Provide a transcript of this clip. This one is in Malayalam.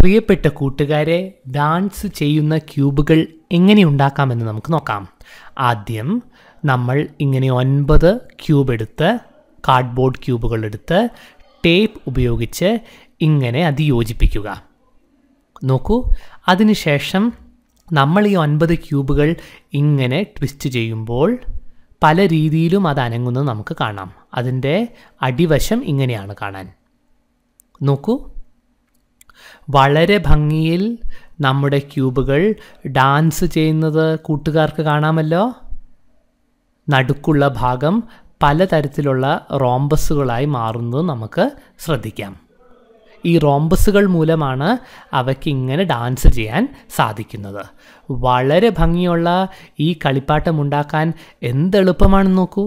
പ്രിയപ്പെട്ട കൂട്ടുകാരെ ഡാൻസ് ചെയ്യുന്ന ക്യൂബുകൾ എങ്ങനെ ഉണ്ടാക്കാമെന്ന് നമുക്ക് നോക്കാം ആദ്യം നമ്മൾ ഇങ്ങനെ ഒൻപത് ക്യൂബ് എടുത്ത് കാർഡ്ബോർഡ് ക്യൂബുകൾ എടുത്ത് ടേപ്പ് ഉപയോഗിച്ച് ഇങ്ങനെ അത് യോജിപ്പിക്കുക നോക്കൂ അതിനുശേഷം നമ്മൾ ഈ ഒൻപത് ക്യൂബുകൾ ഇങ്ങനെ ട്വിസ്റ്റ് ചെയ്യുമ്പോൾ പല രീതിയിലും അത് അനങ്ങുന്നത് നമുക്ക് കാണാം അതിൻ്റെ അടിവശം ഇങ്ങനെയാണ് കാണാൻ നോക്കൂ വളരെ ഭംഗിയിൽ നമ്മുടെ ക്യൂബുകൾ ഡാൻസ് ചെയ്യുന്നത് കൂട്ടുകാർക്ക് കാണാമല്ലോ നടുക്കുള്ള ഭാഗം പലതരത്തിലുള്ള റോംബസുകളായി മാറുന്നത് നമുക്ക് ശ്രദ്ധിക്കാം ഈ റോംബസുകൾ മൂലമാണ് അവയ്ക്ക് ഇങ്ങനെ ഡാൻസ് ചെയ്യാൻ സാധിക്കുന്നത് വളരെ ഭംഗിയുള്ള ഈ കളിപ്പാട്ടമുണ്ടാക്കാൻ എന്തെളുപ്പമാണെന്ന് നോക്കൂ